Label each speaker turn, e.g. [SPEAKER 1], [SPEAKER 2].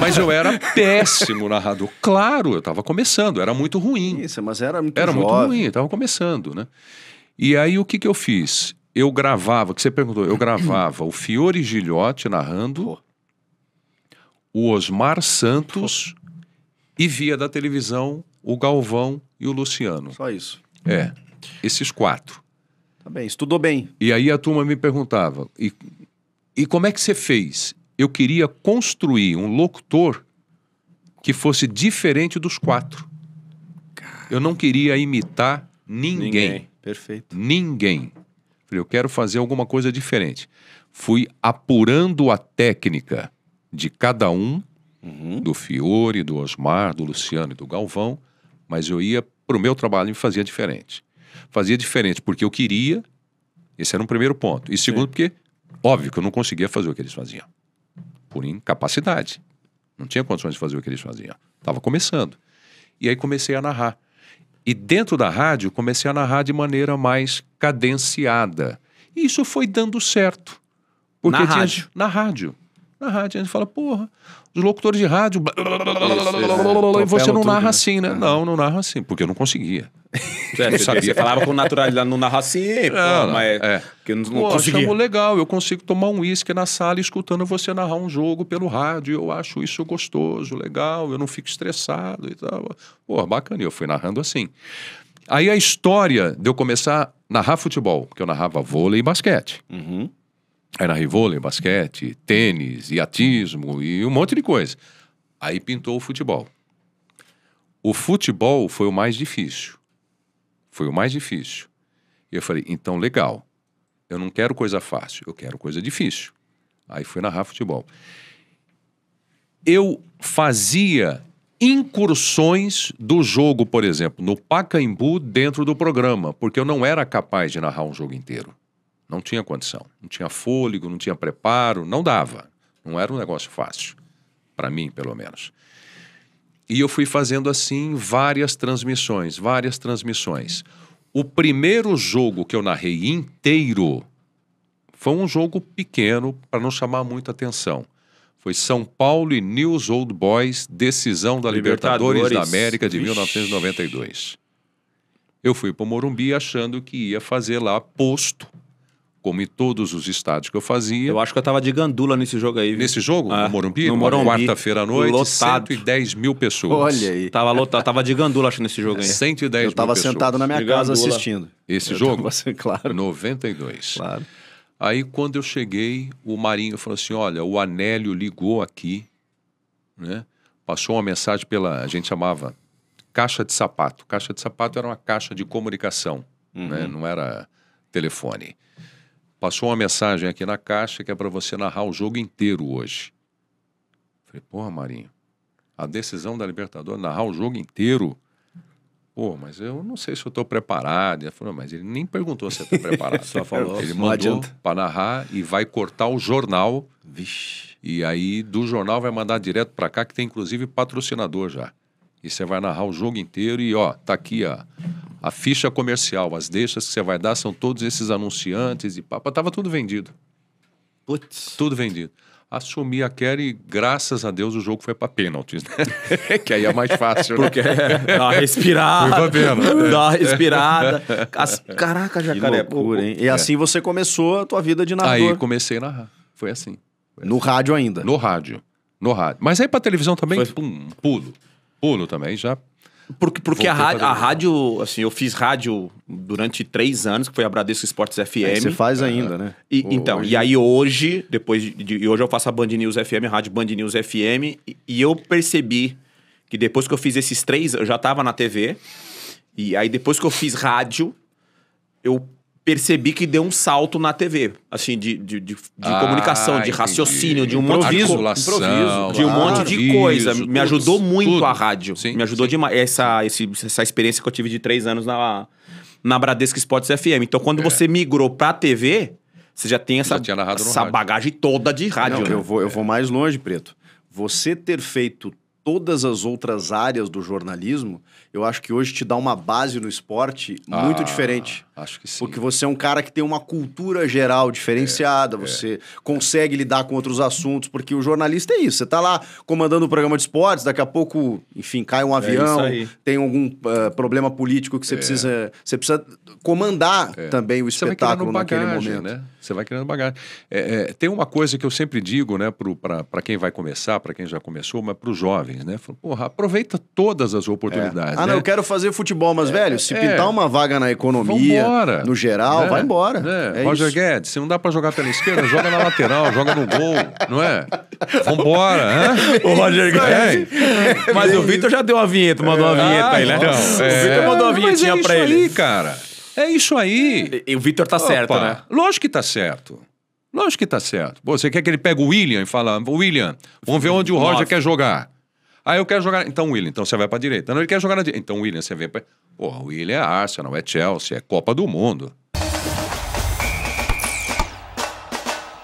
[SPEAKER 1] Mas eu era péssimo narrador. Claro, eu estava começando, era muito ruim. Isso, mas era muito Era jovem. muito ruim, eu estava começando, né? E aí o que, que eu fiz? Eu gravava, que você perguntou, eu gravava o Fiore Gilhote narrando, o Osmar Santos e via da televisão o Galvão e o Luciano. Só isso. É, esses quatro. Tá bem, estudou bem. E aí a turma me perguntava, e, e como é que você fez? eu queria construir um locutor que fosse diferente dos quatro. Eu não queria imitar ninguém. ninguém. Perfeito. Ninguém. Falei, eu quero fazer alguma coisa diferente. Fui apurando a técnica de cada um, uhum. do Fiore, do Osmar, do Luciano e do Galvão, mas eu ia para o meu trabalho e fazia diferente. Fazia diferente porque eu queria, esse era um primeiro ponto. E segundo, Sim. porque, óbvio que eu não conseguia fazer o que eles faziam por incapacidade. Não tinha condições de fazer o que eles faziam. Estava começando. E aí comecei a narrar. E dentro da rádio, comecei a narrar de maneira mais cadenciada. E isso foi dando certo. Porque na tinha, rádio? Na rádio. Na rádio, a gente fala, porra, os locutores de rádio... Isso, isso, e você não narra tudo, assim, né? né? Não, não narra assim, porque eu não conseguia. É, você, sabia. falava com naturalidade, não narra assim, é, pô, mas é. porque não, não pô, conseguia. Eu legal, eu consigo tomar um uísque na sala escutando você narrar um jogo pelo rádio, eu acho isso gostoso, legal, eu não fico estressado e tal. Pô, bacana, eu fui narrando assim. Aí a história de eu começar a narrar futebol, porque eu narrava vôlei e basquete. Uhum. Aí narrei vôlei, basquete, tênis, iatismo e um monte de coisa. Aí pintou o futebol. O futebol foi o mais difícil foi o mais difícil. E eu falei, então legal. Eu não quero coisa fácil, eu quero coisa difícil. Aí fui narrar futebol. Eu fazia incursões do jogo, por exemplo, no Pacaembu dentro do programa, porque eu não era capaz de narrar um jogo inteiro. Não tinha condição, não tinha fôlego, não tinha preparo, não dava. Não era um negócio fácil, para mim, pelo menos. E eu fui fazendo assim várias transmissões, várias transmissões. O primeiro jogo que eu narrei inteiro foi um jogo pequeno para não chamar muita atenção. Foi São Paulo e News Old Boys, decisão da Libertadores, Libertadores da América de 1992. Eu fui para o Morumbi achando que ia fazer lá posto como em todos os estádios que eu fazia. Eu acho que eu estava de gandula nesse jogo aí. Viu? Nesse jogo? Ah, no Morumbi? No Morumbi. Quarta-feira à noite, lotado. 110 mil pessoas. Olha aí. Tava lotado, tava de gandula acho nesse jogo aí. 110 mil pessoas. Eu estava sentado na minha de casa gandula. assistindo. Esse eu jogo? Tava, assim, claro. 92. Claro. Aí quando eu cheguei, o Marinho falou assim, olha, o Anélio ligou aqui, né? Passou uma mensagem pela, a gente chamava caixa de sapato. Caixa de sapato era uma caixa de comunicação, né? uhum. né? Não era telefone. Passou uma mensagem aqui na caixa que é para você narrar o jogo inteiro hoje. Falei, porra, Marinho, a decisão da Libertadores é narrar o jogo inteiro? Pô, mas eu não sei se eu estou preparado. Ele falou, mas ele nem perguntou se está preparado. Só falou. Ele mandou para narrar e vai cortar o jornal. Vixe. E aí do jornal vai mandar direto para cá, que tem inclusive patrocinador já. E você vai narrar o jogo inteiro e ó, tá aqui ó, a ficha comercial, as deixas que você vai dar são todos esses anunciantes e papo. Tava tudo vendido. Putz. Tudo vendido. Assumi a Kerry, graças a Deus, o jogo foi para pênaltis, né? que aí é mais fácil, né? Porque né? dá uma respirada. Foi pra pênalti. Né? Dá uma respirada. Caraca, jacaré. Que é loucura, hein? E é. assim você começou a tua vida de narrador. Aí comecei a narrar. Foi assim. Foi no assim. rádio ainda? No rádio. No rádio. Mas aí pra televisão também, foi... pum, pulo. Pulo também, já porque, porque a, rádio, a rádio, assim, eu fiz rádio durante três anos, que foi a Bradesco Esportes FM. você faz ainda, né? E, então, hoje... e aí hoje, depois de, hoje eu faço a Band News FM, a Rádio Band News FM, e, e eu percebi que depois que eu fiz esses três, eu já estava na TV, e aí depois que eu fiz rádio, eu percebi que deu um salto na TV, assim, de, de, de, de ah, comunicação, de ah, raciocínio, de um monte de improviso, de um monte de coisa. me ajudou muito tudo. a rádio. Sim, me ajudou sim. demais. Essa, esse, essa experiência que eu tive de três anos na, na Bradesco Sports FM. Então, quando é. você migrou pra TV, você já tem essa, já essa bagagem toda de rádio. Não, né? eu, vou, eu vou mais longe, Preto. Você ter feito todas as outras áreas do jornalismo, eu acho que hoje te dá uma base no esporte muito ah, diferente. Acho que sim. Porque você é um cara que tem uma cultura geral diferenciada, é, você é. consegue lidar com outros assuntos, porque o jornalista é isso. Você está lá comandando o programa de esportes, daqui a pouco, enfim, cai um é avião, é tem algum uh, problema político que você é. precisa. Você precisa comandar é. também o espetáculo bagagem, naquele momento. Né? Você vai criando bagagem. tem uma coisa que eu sempre digo, né, para quem vai começar, para quem já começou, mas para os jovens jovens, né? Falam, porra, aproveita todas as oportunidades. É. Ah, né? não, eu quero fazer futebol, mas, é, velho, se é. pintar uma vaga na economia, Vambora, no geral, né? vai embora. É. É Roger isso. Guedes, se não dá pra jogar pela esquerda, joga na lateral, joga no gol, não é? Vambora, hã? O Roger Guedes. Mas o Vitor já deu uma vinheta, mandou uma vinheta ah, aí, né? Ah, então, o Vitor mandou uma vinhetinha mas é pra isso ele. Aí, cara. É isso aí. E, o Vitor tá Opa, certo, né? Lógico que tá certo. Lógico que tá certo. Você quer que ele pegue o William e fala, William, vamos ver onde o Roger Nossa. quer jogar. Ah, eu quero jogar. Então, William, então você vai para direita. Não, ele quer jogar na direita. Então, William, você vê. Pra... Porra, William é Arsenal, é Chelsea, é Copa do Mundo.